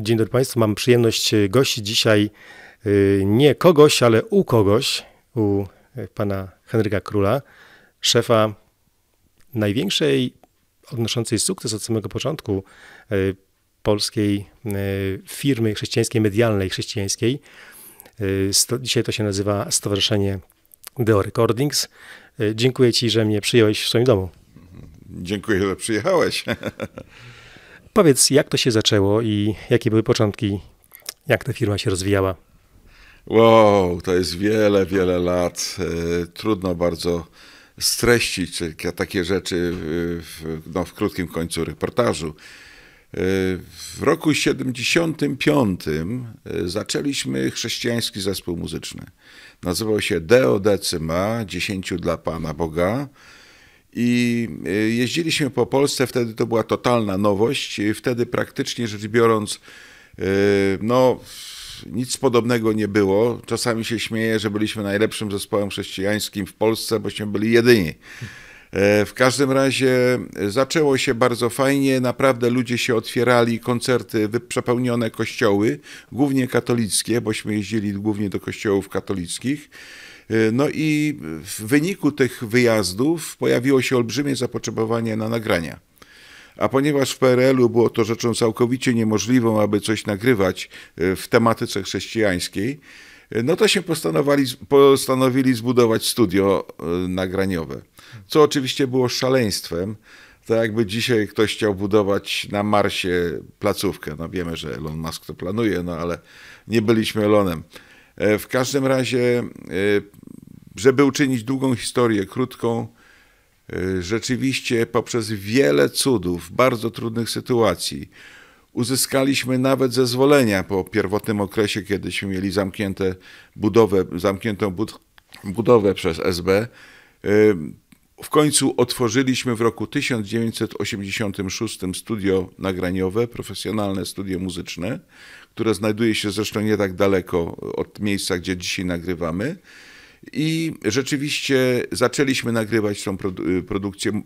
Dzień dobry Państwu. Mam przyjemność e, gościć dzisiaj e, nie kogoś, ale u kogoś, u e, pana Henryka Króla, szefa największej, odnoszącej sukces od samego początku polskiej firmy chrześcijańskiej, medialnej chrześcijańskiej. Dzisiaj to się nazywa Stowarzyszenie Deo Recordings. Dziękuję Ci, że mnie przyjąłeś w swoim domu. Dziękuję, że przyjechałeś. Powiedz, jak to się zaczęło i jakie były początki, jak ta firma się rozwijała? Wow, to jest wiele, wiele lat. E, trudno bardzo streścić takie rzeczy w, no, w krótkim końcu reportażu. E, w roku 75 e, zaczęliśmy chrześcijański zespół muzyczny. Nazywał się Deo Decima, dziesięciu dla Pana Boga i e, jeździliśmy po Polsce, wtedy to była totalna nowość, e, wtedy praktycznie rzecz biorąc, e, no nic podobnego nie było. Czasami się śmieję, że byliśmy najlepszym zespołem chrześcijańskim w Polsce, bośmy byli jedyni. W każdym razie zaczęło się bardzo fajnie, naprawdę ludzie się otwierali, koncerty, przepełnione kościoły, głównie katolickie, bośmy jeździli głównie do kościołów katolickich. E, no i w wyniku tych wyjazdów pojawiło się olbrzymie zapotrzebowanie na nagrania. A ponieważ w PRL-u było to rzeczą całkowicie niemożliwą, aby coś nagrywać e, w tematyce chrześcijańskiej, e, no to się postanowili zbudować studio nagraniowe, co oczywiście było szaleństwem. To jakby dzisiaj ktoś chciał budować na Marsie placówkę. No wiemy, że Elon Musk to planuje, no ale nie byliśmy Elonem. E, w każdym razie, e, żeby uczynić długą historię krótką, e, rzeczywiście poprzez wiele cudów, bardzo trudnych sytuacji, uzyskaliśmy nawet zezwolenia po pierwotnym okresie, kiedyśmy mieli zamknięte budowę, zamkniętą bud budowę przez SB. W końcu otworzyliśmy w roku 1986 studio nagraniowe, profesjonalne studio muzyczne, które znajduje się zresztą nie tak daleko od miejsca, gdzie dzisiaj nagrywamy. I rzeczywiście zaczęliśmy nagrywać tą y, produkcję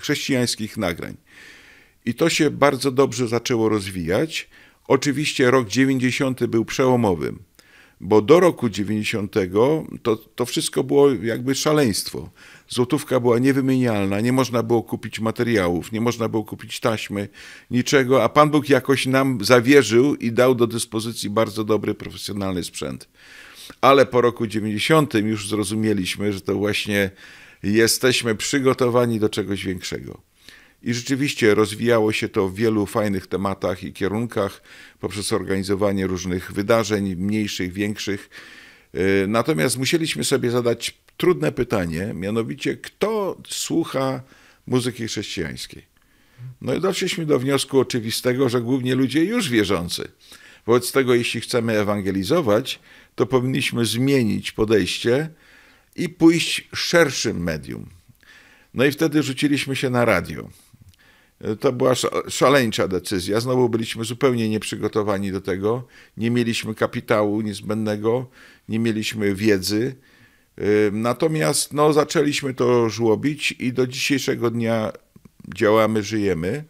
chrześcijańskich nagrań. I to się bardzo dobrze zaczęło rozwijać. Oczywiście rok 90 był przełomowym bo do roku 90 to, to wszystko było jakby szaleństwo. Złotówka była niewymienialna, nie można było kupić materiałów, nie można było kupić taśmy, niczego, a Pan Bóg jakoś nam zawierzył i dał do dyspozycji bardzo dobry, profesjonalny sprzęt. Ale po roku 90 już zrozumieliśmy, że to właśnie jesteśmy przygotowani do czegoś większego. I rzeczywiście rozwijało się to w wielu fajnych tematach i kierunkach poprzez organizowanie różnych wydarzeń, mniejszych, większych. E, natomiast musieliśmy sobie zadać trudne pytanie, mianowicie kto słucha muzyki chrześcijańskiej? No i doszliśmy do wniosku oczywistego, że głównie ludzie już wierzący. Wobec tego, jeśli chcemy ewangelizować, to powinniśmy zmienić podejście i pójść szerszym medium. No i wtedy rzuciliśmy się na radio. To była szaleńcza decyzja. Znowu byliśmy zupełnie nieprzygotowani do tego. Nie mieliśmy kapitału niezbędnego, nie mieliśmy wiedzy. Natomiast no, zaczęliśmy to żłobić i do dzisiejszego dnia działamy, żyjemy.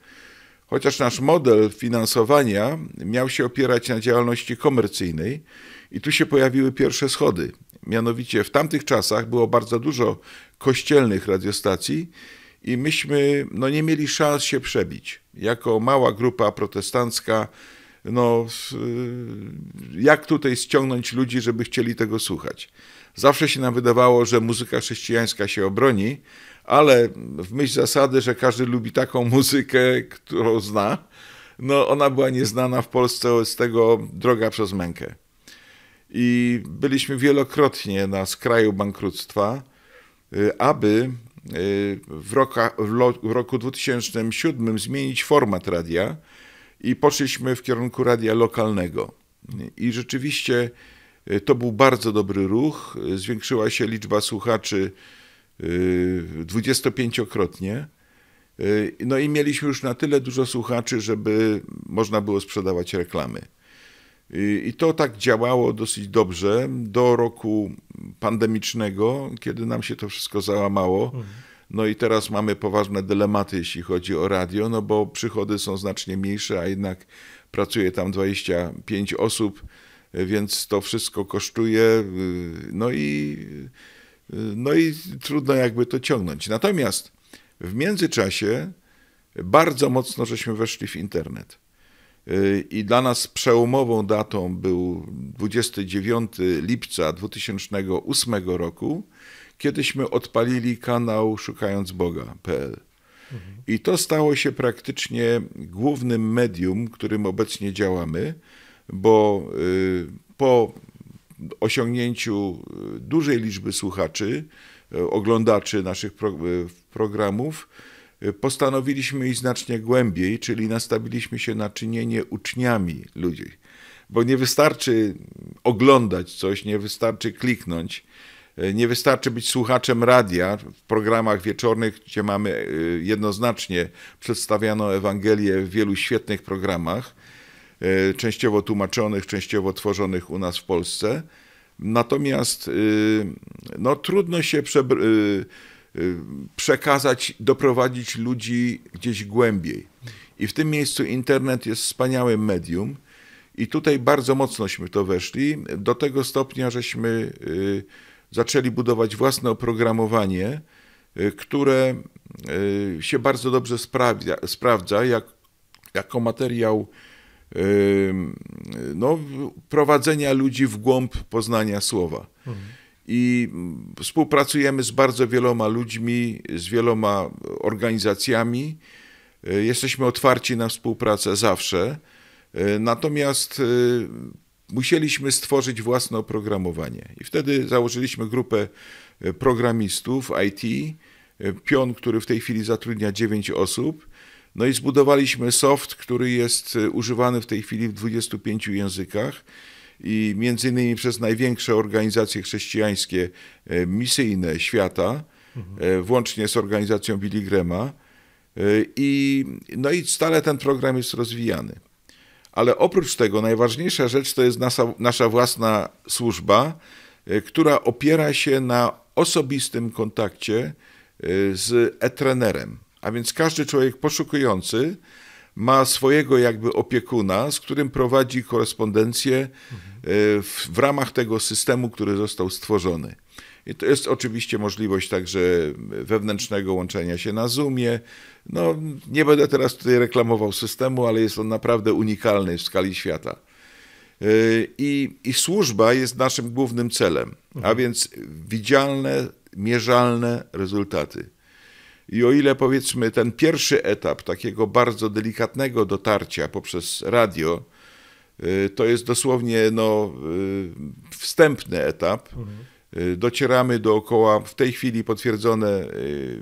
Chociaż nasz model finansowania miał się opierać na działalności komercyjnej, i tu się pojawiły pierwsze schody. Mianowicie w tamtych czasach było bardzo dużo kościelnych radiostacji i myśmy no, nie mieli szans się przebić. Jako mała grupa protestancka, no, y, jak tutaj ściągnąć ludzi, żeby chcieli tego słuchać? Zawsze się nam wydawało, że muzyka chrześcijańska się obroni, ale w myśl zasady, że każdy lubi taką muzykę, którą zna, no ona była nieznana w Polsce z tego droga przez mękę. I byliśmy wielokrotnie na skraju bankructwa, y, aby Y, w, w roku 2007 zmienić format radia i poszliśmy w kierunku radia lokalnego. I rzeczywiście y, to był bardzo dobry ruch. Zwiększyła się liczba słuchaczy 25-krotnie. Y, no i mieliśmy już na tyle dużo słuchaczy, żeby można było sprzedawać reklamy. I to tak działało dosyć dobrze do roku pandemicznego, kiedy nam się to wszystko załamało. No i teraz mamy poważne dylematy, jeśli chodzi o radio, no bo przychody są znacznie mniejsze, a jednak pracuje tam 25 osób, więc to wszystko kosztuje. Y, no i, y, no i trudno jakby to ciągnąć. Natomiast w międzyczasie bardzo mocno żeśmy weszli w internet. I dla nas przełomową datą był 29 lipca 2008 roku, kiedyśmy odpalili kanał Szukając Boga.pl. Mhm. I to stało się praktycznie głównym medium, którym obecnie działamy, bo y, po osiągnięciu y, dużej liczby słuchaczy, y, oglądaczy naszych programów, postanowiliśmy iść znacznie głębiej, czyli nastawiliśmy się na czynienie uczniami ludzi. Bo nie wystarczy oglądać coś, nie wystarczy kliknąć, nie wystarczy być słuchaczem radia w programach wieczornych, gdzie mamy e, jednoznacznie przedstawiano Ewangelię w wielu świetnych programach, e, częściowo tłumaczonych, częściowo tworzonych u nas w Polsce. Natomiast e, no, trudno się przebrać Y, przekazać, doprowadzić ludzi gdzieś głębiej. I w tym miejscu internet jest wspaniałym medium. I tutaj bardzo mocnośmy to weszli, do tego stopnia, żeśmy y, zaczęli budować własne oprogramowanie, y, które się bardzo dobrze sprawdza, sprawdza jak, jako materiał no, prowadzenia ludzi w głąb poznania słowa. Mhm i współpracujemy z bardzo wieloma ludźmi, z wieloma organizacjami. E, jesteśmy otwarci na współpracę zawsze. E, natomiast e, musieliśmy stworzyć własne oprogramowanie. I wtedy założyliśmy grupę programistów IT, pion, który w tej chwili zatrudnia 9 osób. No i zbudowaliśmy soft, który jest używany w tej chwili w 25 językach i między innymi przez największe organizacje chrześcijańskie e, misyjne świata, mhm. włącznie z organizacją Billy Grema. E, I, no i stale ten program jest rozwijany. Ale oprócz tego najważniejsza rzecz to jest nasza, nasza własna służba, która opiera się na osobistym kontakcie z e-trenerem. A więc każdy człowiek poszukujący, ma swojego jakby opiekuna, z którym prowadzi korespondencję e, w, w ramach tego systemu, który został stworzony. I to jest oczywiście możliwość także wewnętrznego łączenia się na Zoomie. No, nie będę teraz tutaj reklamował systemu, ale jest on naprawdę unikalny w skali świata. E, I, i służba jest naszym głównym celem, a mhm. więc widzialne, mierzalne rezultaty. I o ile powiedzmy ten pierwszy etap takiego bardzo delikatnego dotarcia poprzez radio, y, to jest dosłownie no, y, wstępny etap. Y, docieramy do około w tej chwili potwierdzone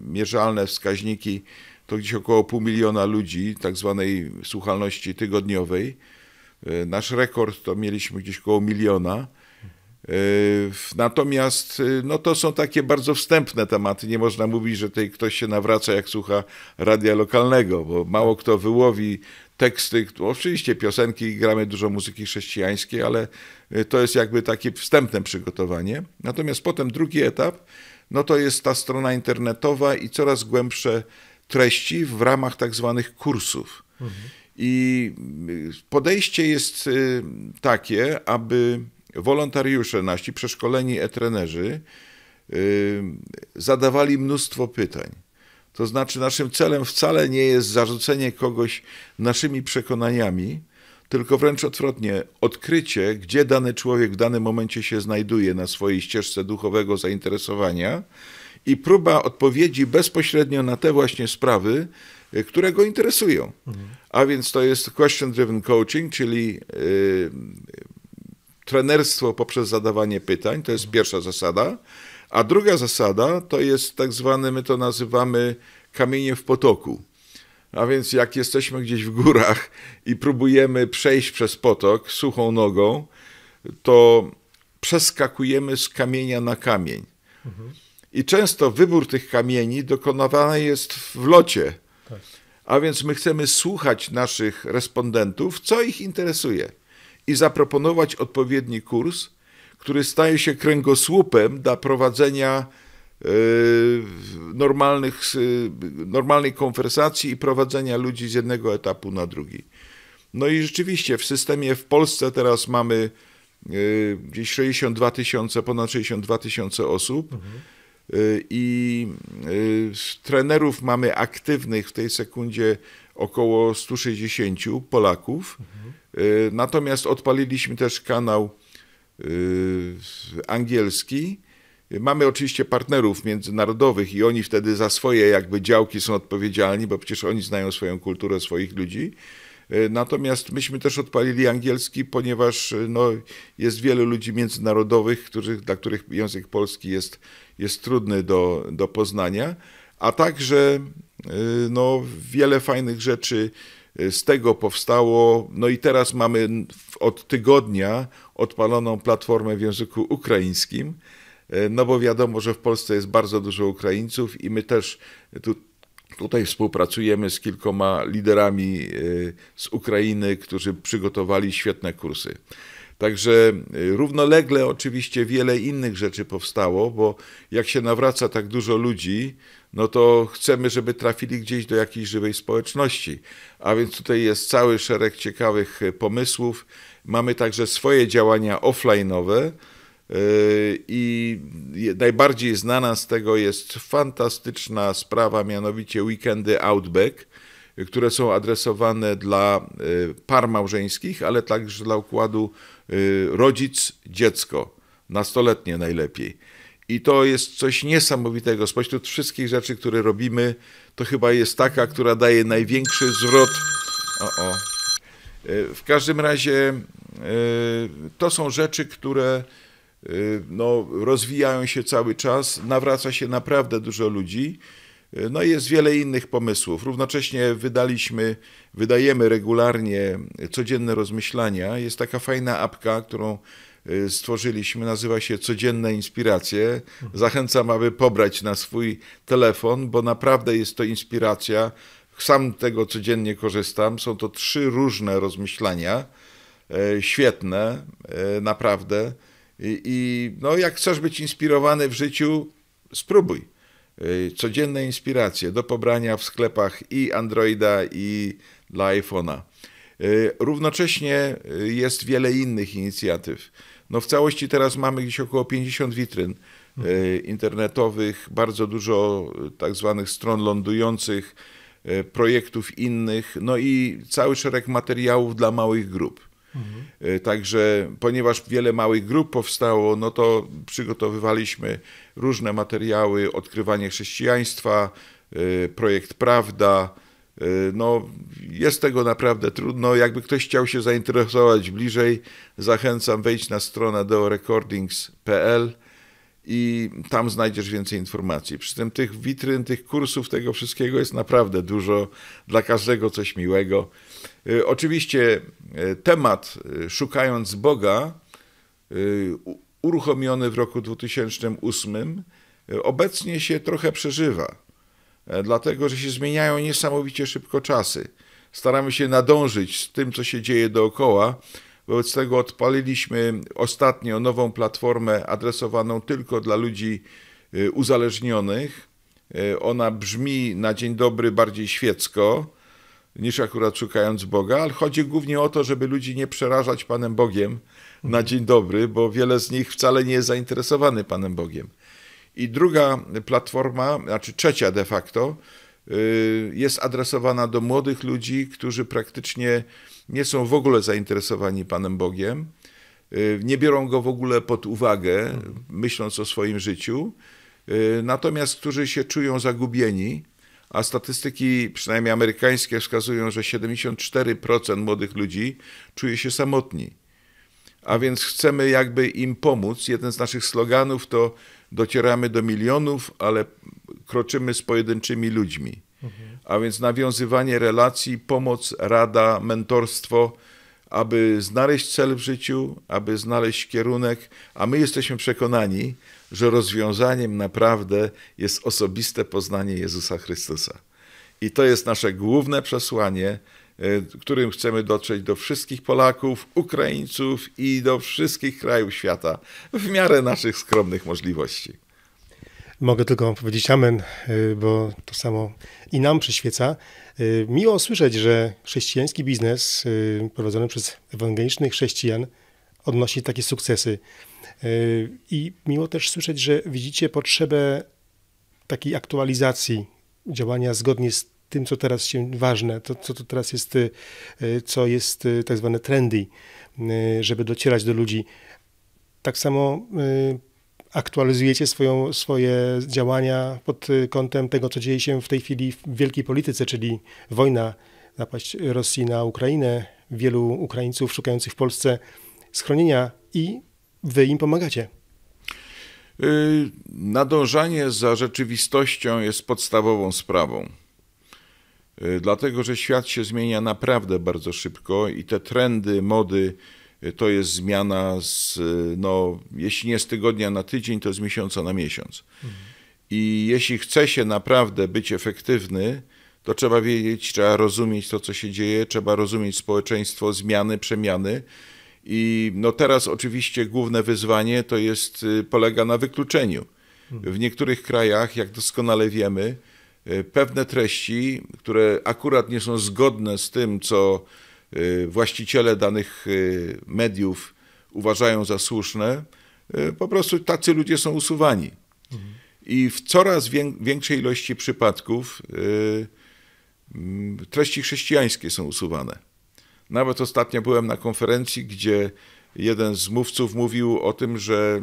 mierzalne wskaźniki, to gdzieś około pół miliona ludzi, tak zwanej słuchalności tygodniowej. Nasz rekord to mieliśmy gdzieś około miliona. Yy, natomiast y, no to są takie bardzo wstępne tematy. Nie można mówić, że tutaj ktoś się nawraca, jak słucha radia lokalnego, bo mało kto wyłowi teksty. No, oczywiście piosenki, gramy dużo muzyki chrześcijańskiej, ale y, to jest jakby takie wstępne przygotowanie. Natomiast potem drugi etap, no to jest ta strona internetowa i coraz głębsze treści w ramach tak zwanych kursów. Mhm. I y, podejście jest takie, aby wolontariusze nasi, przeszkoleni e-trenerzy, y, zadawali mnóstwo pytań. To znaczy, naszym celem wcale nie jest zarzucenie kogoś naszymi przekonaniami, tylko wręcz odwrotnie, odkrycie, gdzie dany człowiek w danym momencie się znajduje na swojej ścieżce duchowego zainteresowania i próba odpowiedzi bezpośrednio na te właśnie sprawy, y, które go interesują. Mhm. A więc to jest question-driven coaching, czyli y, trenerstwo poprzez zadawanie pytań, to jest pierwsza zasada. A druga zasada to jest tak zwane, my to nazywamy kamienie w potoku. A więc jak jesteśmy gdzieś w górach i próbujemy przejść przez potok suchą nogą, to przeskakujemy z kamienia na kamień. I często wybór tych kamieni dokonywany jest w locie. Tak. A więc my chcemy słuchać naszych respondentów, co ich interesuje i zaproponować odpowiedni kurs, który staje się kręgosłupem dla prowadzenia e, normalnych, e, normalnej konwersacji i prowadzenia ludzi z jednego etapu na drugi. No i rzeczywiście w systemie w Polsce teraz mamy e, gdzieś 62 tysiące, ponad 62 tysiące osób mhm. i trenerów mamy aktywnych w tej sekundzie około 160 Polaków. Mhm. Y, natomiast odpaliliśmy też kanał y, angielski. Mamy oczywiście partnerów międzynarodowych i oni wtedy za swoje jakby działki są odpowiedzialni, bo przecież oni znają swoją kulturę, swoich ludzi. Y, natomiast myśmy też odpalili angielski, ponieważ no, jest wielu ludzi międzynarodowych, których, dla których język polski jest, jest trudny do, do poznania, a także no, wiele fajnych rzeczy Y, z tego powstało, no i teraz mamy od tygodnia odpaloną platformę w języku ukraińskim, y, no bo wiadomo, że w Polsce jest bardzo dużo Ukraińców i my też tu, tutaj współpracujemy z kilkoma liderami y, z Ukrainy, którzy przygotowali świetne kursy. Także równolegle oczywiście wiele innych rzeczy powstało, bo jak się nawraca tak dużo ludzi, no to chcemy, żeby trafili gdzieś do jakiejś żywej społeczności. A więc tutaj jest cały szereg ciekawych e, pomysłów. Mamy także swoje działania offline'owe e, i najbardziej znana z tego jest fantastyczna sprawa, mianowicie weekendy Outback, które są adresowane dla e, par małżeńskich, ale także dla układu rodzic-dziecko, nastoletnie najlepiej i to jest coś niesamowitego. Spośród wszystkich rzeczy, które robimy, to chyba jest taka, która daje największy zwrot. O, o. E, w każdym razie e, to są rzeczy, które e, no, rozwijają się cały czas, nawraca się naprawdę dużo ludzi. No jest wiele innych pomysłów. Równocześnie wydaliśmy, wydajemy regularnie codzienne rozmyślania. Jest taka fajna apka, którą Y, stworzyliśmy, nazywa się Codzienne Inspiracje. Zachęcam, aby pobrać na swój telefon, bo naprawdę jest to inspiracja. Sam tego codziennie korzystam. Są to trzy różne rozmyślania, e, świetne, e, naprawdę. I, i no, jak chcesz być inspirowany w życiu, spróbuj. E, Codzienne inspiracje do pobrania w sklepach i Androida, i dla iPhone'a. Równocześnie jest wiele innych inicjatyw. No w całości teraz mamy gdzieś około 50 witryn e, internetowych, bardzo dużo e, tak zwanych stron lądujących, e, projektów innych, no i cały szereg materiałów dla małych grup. Mhm. Także ponieważ wiele małych grup powstało, no to przygotowywaliśmy różne materiały, odkrywanie chrześcijaństwa, projekt Prawda, Y, no, jest tego naprawdę trudno. Jakby ktoś chciał się zainteresować bliżej, zachęcam wejść na stronę deorecordings.pl i tam znajdziesz więcej informacji. Przy tym tych witryn, tych kursów, tego wszystkiego jest naprawdę dużo. Dla każdego coś miłego. Y, oczywiście y, temat Szukając Boga, uruchomiony w roku 2008, obecnie się trochę przeżywa. E, dlatego że się zmieniają niesamowicie szybko czasy. Staramy się nadążyć z tym, co się dzieje dookoła. Wobec tego odpaliliśmy ostatnio nową platformę adresowaną tylko dla ludzi e, uzależnionych. E, ona brzmi na dzień dobry bardziej świecko niż akurat szukając Boga, ale chodzi głównie o to, żeby ludzi nie przerażać Panem Bogiem na dzień dobry, bo wiele z nich wcale nie jest zainteresowany Panem Bogiem. I druga platforma, znaczy trzecia de facto, y, jest adresowana do młodych ludzi, którzy praktycznie nie są w ogóle zainteresowani Panem Bogiem, y, nie biorą go w ogóle pod uwagę, mhm. myśląc o swoim życiu, y, natomiast którzy się czują zagubieni, a statystyki, przynajmniej amerykańskie, wskazują, że 74% młodych ludzi czuje się samotni. A więc chcemy jakby im pomóc. Jeden z naszych sloganów to docieramy do milionów, ale kroczymy z pojedynczymi ludźmi. A więc nawiązywanie relacji, pomoc, rada, mentorstwo, aby znaleźć cel w życiu, aby znaleźć kierunek, a my jesteśmy przekonani, że rozwiązaniem naprawdę jest osobiste poznanie Jezusa Chrystusa. I to jest nasze główne przesłanie, E, którym chcemy dotrzeć do wszystkich Polaków, Ukraińców i do wszystkich krajów świata w miarę naszych skromnych możliwości. Mogę tylko powiedzieć amen, e, bo to samo i nam przyświeca. E, miło słyszeć, że chrześcijański biznes prowadzony przez ewangelicznych chrześcijan odnosi takie sukcesy. I miło też słyszeć, że widzicie potrzebę takiej aktualizacji działania zgodnie z tym, co teraz się ważne, to, co to teraz jest, y, y, co jest y, tak zwane trendy, żeby docierać do ludzi. Tak samo aktualizujecie swoją, swoje działania pod kątem tego, co dzieje się w tej chwili w wielkiej polityce, czyli wojna, napaść Rosji na Ukrainę, wielu Ukraińców szukających w Polsce schronienia i wy im pomagacie. Nadążanie za rzeczywistością jest podstawową sprawą. E, dlatego że świat się zmienia naprawdę bardzo szybko i te trendy mody e, to jest zmiana z, e, no, jeśli nie z tygodnia na tydzień, to z miesiąca na miesiąc. I jeśli chce się naprawdę być efektywny, to trzeba wiedzieć, trzeba rozumieć to, co się dzieje, trzeba rozumieć społeczeństwo, zmiany, przemiany. I no teraz oczywiście główne wyzwanie to jest, y, polega na wykluczeniu. W niektórych krajach, jak doskonale wiemy, Y, pewne treści, które akurat nie są zgodne z tym, co y, właściciele danych y, mediów uważają za słuszne, po prostu tacy ludzie są usuwani. I w coraz większej ilości przypadków mm, treści chrześcijańskie są usuwane. Nawet ostatnio byłem na konferencji, gdzie jeden z mówców mówił o tym, że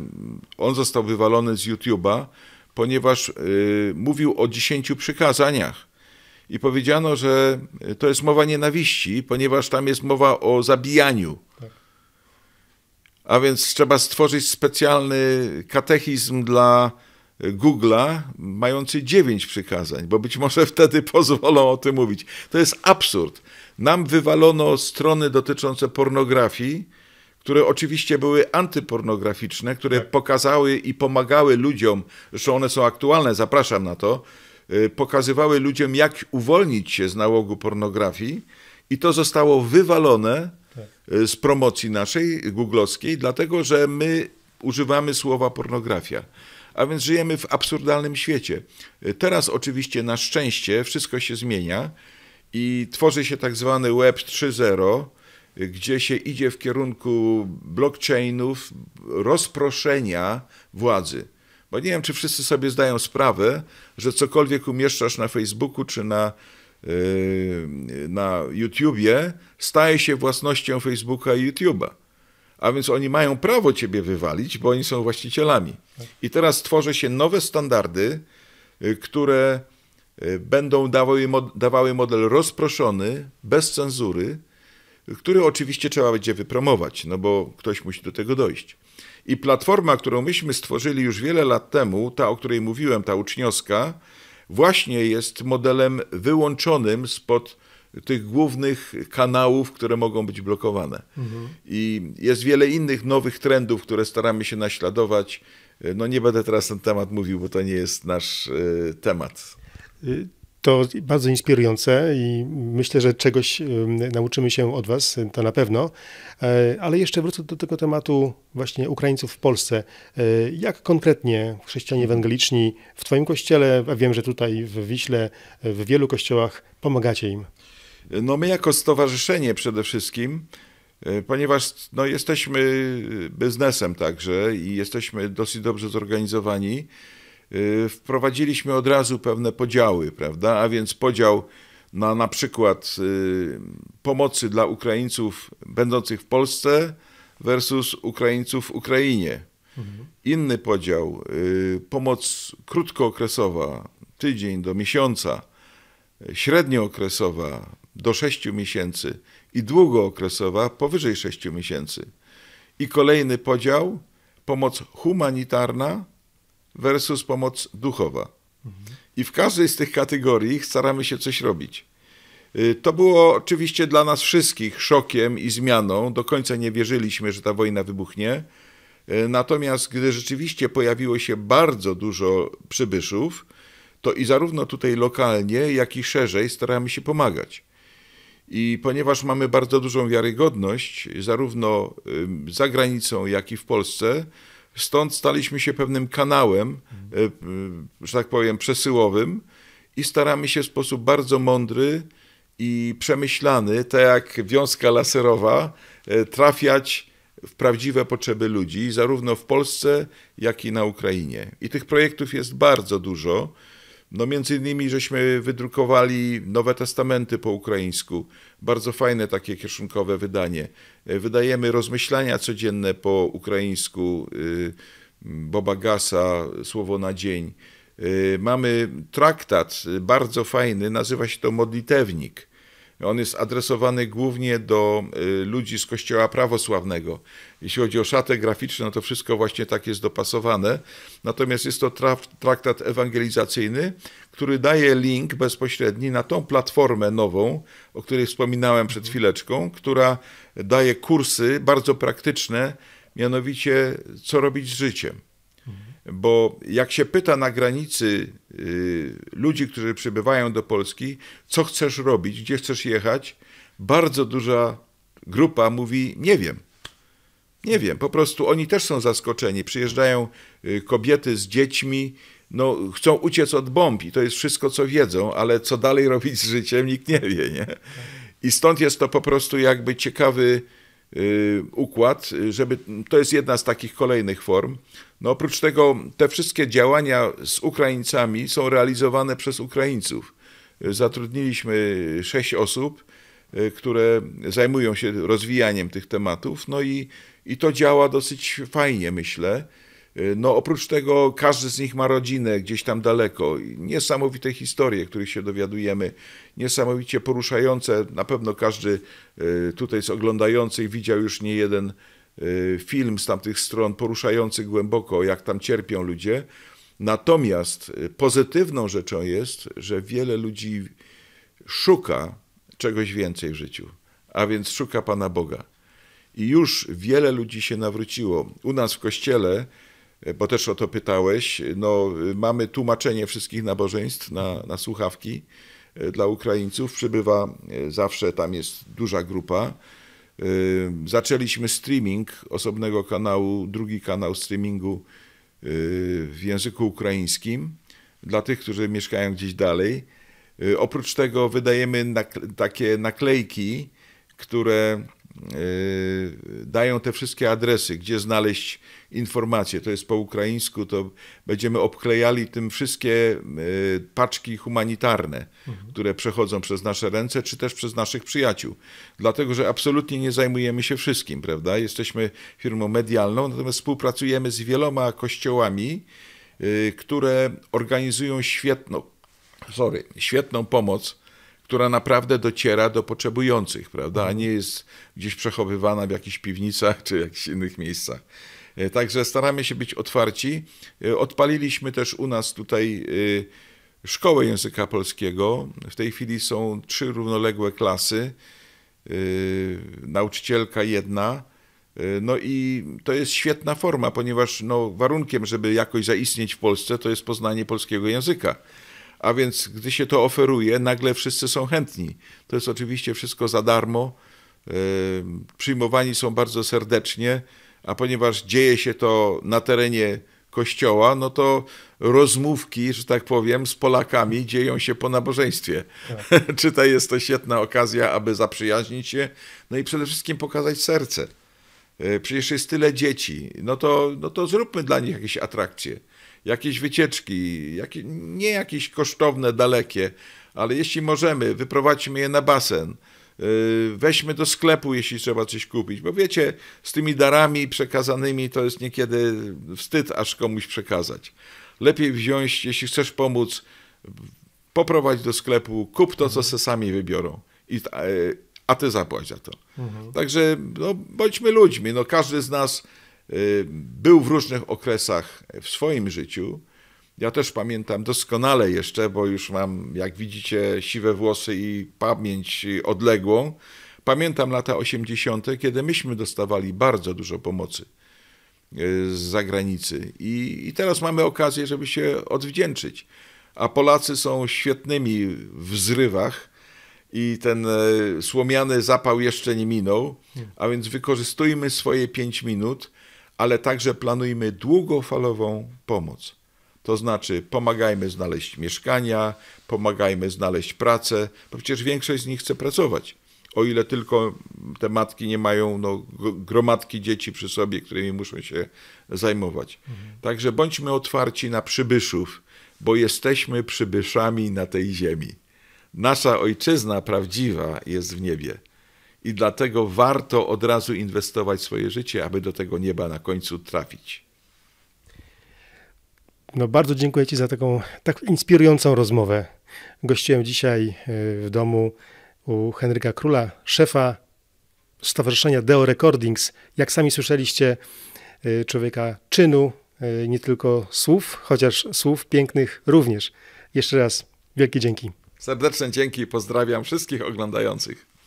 on został wywalony z YouTube'a, ponieważ y, mówił o dziesięciu przykazaniach. I powiedziano, że to jest mowa nienawiści, ponieważ tam jest mowa o zabijaniu. Tak. A więc trzeba stworzyć specjalny katechizm dla y, Google'a, mający dziewięć przykazań, bo być może wtedy pozwolą o tym mówić. To jest absurd. Nam wywalono strony dotyczące pornografii, które oczywiście były antypornograficzne, które tak. pokazały i pomagały ludziom, zresztą one są aktualne, zapraszam na to, y, pokazywały ludziom, jak uwolnić się z nałogu pornografii i to zostało wywalone tak. Y, z promocji naszej googlowskiej, dlatego że my używamy słowa pornografia. A więc żyjemy w absurdalnym świecie. Y, teraz oczywiście na szczęście wszystko się zmienia i tworzy się tak zwany Web 3.0, gdzie się idzie w kierunku blockchainów, rozproszenia władzy. Bo nie wiem, czy wszyscy sobie zdają sprawę, że cokolwiek umieszczasz na Facebooku czy na, yy, na YouTubie, staje się własnością Facebooka i YouTube'a. A więc oni mają prawo ciebie wywalić, bo oni są właścicielami. I teraz tworzy się nowe standardy, yy, które yy, będą dawały, dawały model rozproszony, bez cenzury, który oczywiście trzeba będzie wypromować, no bo ktoś musi do tego dojść. I platforma, którą myśmy stworzyli już wiele lat temu, ta o której mówiłem, ta uczniowska, właśnie jest modelem wyłączonym spod tych głównych kanałów, które mogą być blokowane. Mhm. I jest wiele innych nowych trendów, które staramy się naśladować. No nie będę teraz ten temat mówił, bo to nie jest nasz e, temat. Y, to bardzo inspirujące i myślę, że czegoś nauczymy się od Was, to na pewno. E, ale jeszcze wrócę do tego tematu właśnie Ukraińców w Polsce. E, jak konkretnie chrześcijanie ewangeliczni w Twoim kościele, a wiem, że tutaj w Wiśle, e, w wielu kościołach pomagacie im? No my jako stowarzyszenie przede wszystkim, ponieważ no, jesteśmy biznesem także i jesteśmy dosyć dobrze zorganizowani, Y, wprowadziliśmy od razu pewne podziały, prawda? A więc podział na na przykład y, pomocy dla Ukraińców będących w Polsce versus Ukraińców w Ukrainie. Mhm. Inny podział, y, pomoc krótkookresowa, tydzień do miesiąca, średniookresowa do 6 miesięcy i długookresowa powyżej 6 miesięcy. I kolejny podział, pomoc humanitarna, versus pomoc duchowa. I w każdej z tych kategorii staramy się coś robić. Y, to było oczywiście dla nas wszystkich szokiem i zmianą. Do końca nie wierzyliśmy, że ta wojna wybuchnie. Y, natomiast gdy rzeczywiście pojawiło się bardzo dużo przybyszów, to i zarówno tutaj lokalnie, jak i szerzej staramy się pomagać. I ponieważ mamy bardzo dużą wiarygodność, zarówno y, za granicą, jak i w Polsce, Stąd staliśmy się pewnym kanałem, e, e, że tak powiem, przesyłowym i staramy się w sposób bardzo mądry i przemyślany, tak jak wiązka laserowa, e, trafiać w prawdziwe potrzeby ludzi, zarówno w Polsce, jak i na Ukrainie. I tych projektów jest bardzo dużo. No między innymi żeśmy wydrukowali Nowe Testamenty po ukraińsku. Bardzo fajne takie kieszonkowe wydanie. E, wydajemy rozmyślania codzienne po ukraińsku e, Boba Gasa, Słowo na dzień. E, mamy traktat bardzo fajny, nazywa się to Modlitewnik. On jest adresowany głównie do y, ludzi z kościoła prawosławnego. Jeśli chodzi o szatę graficzną, no to wszystko właśnie tak jest dopasowane. Natomiast jest to traktat ewangelizacyjny, który daje link bezpośredni na tą platformę nową, o której wspominałem przed mhm. chwileczką, która daje kursy bardzo praktyczne, mianowicie co robić z życiem bo jak się pyta na granicy y, ludzi, którzy przybywają do Polski, co chcesz robić, gdzie chcesz jechać, bardzo duża grupa mówi: Nie wiem. Nie wiem, po prostu oni też są zaskoczeni. Przyjeżdżają y, kobiety z dziećmi, no, chcą uciec od bomb i to jest wszystko, co wiedzą, ale co dalej robić z życiem, nikt nie wie. Nie? I stąd jest to po prostu jakby ciekawy Y, układ, y, żeby to jest jedna z takich kolejnych form. No oprócz tego te wszystkie działania z Ukraińcami są realizowane przez Ukraińców. Y, zatrudniliśmy sześć osób, które zajmują się rozwijaniem tych tematów, no i, i to działa dosyć fajnie, myślę. No oprócz tego każdy z nich ma rodzinę gdzieś tam daleko. Niesamowite historie, których się dowiadujemy, niesamowicie poruszające. Na pewno każdy e, tutaj z oglądających widział już nie jeden e, film z tamtych stron poruszający głęboko, jak tam cierpią ludzie. Natomiast e, pozytywną rzeczą jest, że wiele ludzi szuka czegoś więcej w życiu, a więc szuka Pana Boga. I już wiele ludzi się nawróciło. U nas w kościele E, bo też o to pytałeś. No, y, mamy tłumaczenie wszystkich nabożeństw na, na słuchawki e, dla Ukraińców. Przybywa e, zawsze, tam jest duża grupa. Zaczęliśmy streaming osobnego kanału, drugi kanał streamingu w języku ukraińskim dla tych, którzy mieszkają gdzieś dalej. Oprócz tego wydajemy nakle takie naklejki, które dają te wszystkie adresy, gdzie znaleźć informacje. To jest po ukraińsku, to będziemy obklejali tym wszystkie e, paczki humanitarne, mhm. które przechodzą przez nasze ręce, czy też przez naszych przyjaciół. Dlatego, że absolutnie nie zajmujemy się wszystkim, prawda? Jesteśmy firmą medialną, natomiast współpracujemy z wieloma kościołami, e, które organizują świetną, sorry, świetną pomoc która naprawdę dociera do potrzebujących, prawda, a nie jest gdzieś przechowywana w jakichś piwnicach czy jakichś innych miejscach. E, także staramy się być otwarci. E, odpaliliśmy też u nas tutaj e, szkołę języka polskiego. W tej chwili są trzy równoległe klasy, nauczycielka jedna. No i to jest świetna forma, ponieważ no, warunkiem, żeby jakoś zaistnieć w Polsce, to jest poznanie polskiego języka a więc gdy się to oferuje, nagle wszyscy są chętni. To jest oczywiście wszystko za darmo, yy, przyjmowani są bardzo serdecznie, a ponieważ dzieje się to na terenie kościoła, no to rozmówki, że tak powiem, z Polakami dzieją się po nabożeństwie. Tak. Czytaj, jest to świetna okazja, aby zaprzyjaźnić się, no i przede wszystkim pokazać serce. Yy, przecież jest tyle dzieci, no to, no to zróbmy dla nich jakieś atrakcje jakieś wycieczki, jakie, nie jakieś kosztowne, dalekie, ale jeśli możemy, wyprowadźmy je na basen, yy, weźmy do sklepu, jeśli trzeba coś kupić, bo wiecie, z tymi darami przekazanymi to jest niekiedy wstyd aż komuś przekazać. Lepiej wziąć, jeśli chcesz pomóc, poprowadź do sklepu, kup to, co se sami wybiorą, I, a ty zapłać za to. Mhm. Także no, bądźmy ludźmi, no, każdy z nas Y, był w różnych okresach w swoim życiu. Ja też pamiętam doskonale jeszcze, bo już mam, jak widzicie, siwe włosy i pamięć odległą. Pamiętam lata 80., kiedy myśmy dostawali bardzo dużo pomocy y, z zagranicy. I, I, teraz mamy okazję, żeby się odwdzięczyć. A Polacy są świetnymi w zrywach i ten y, słomiany zapał jeszcze nie minął. A więc wykorzystujmy swoje 5 minut ale także planujmy długofalową pomoc. To znaczy, pomagajmy znaleźć mieszkania, pomagajmy znaleźć pracę, bo przecież większość z nich chce pracować. O ile tylko te matki nie mają no, gromadki dzieci przy sobie, którymi muszą się zajmować. Mhm. Także bądźmy otwarci na przybyszów, bo jesteśmy przybyszami na tej ziemi. Nasza ojczyzna prawdziwa jest w niebie i dlatego warto od razu inwestować swoje życie, aby do tego nieba na końcu trafić. No bardzo dziękuję Ci za taką tak inspirującą rozmowę. Gościłem dzisiaj e, w domu u Henryka Króla, szefa stowarzyszenia Deo Recordings. Jak sami słyszeliście, e, człowieka czynu, e, nie tylko słów, chociaż słów pięknych również. Jeszcze raz wielkie dzięki. Serdeczne dzięki, pozdrawiam wszystkich oglądających.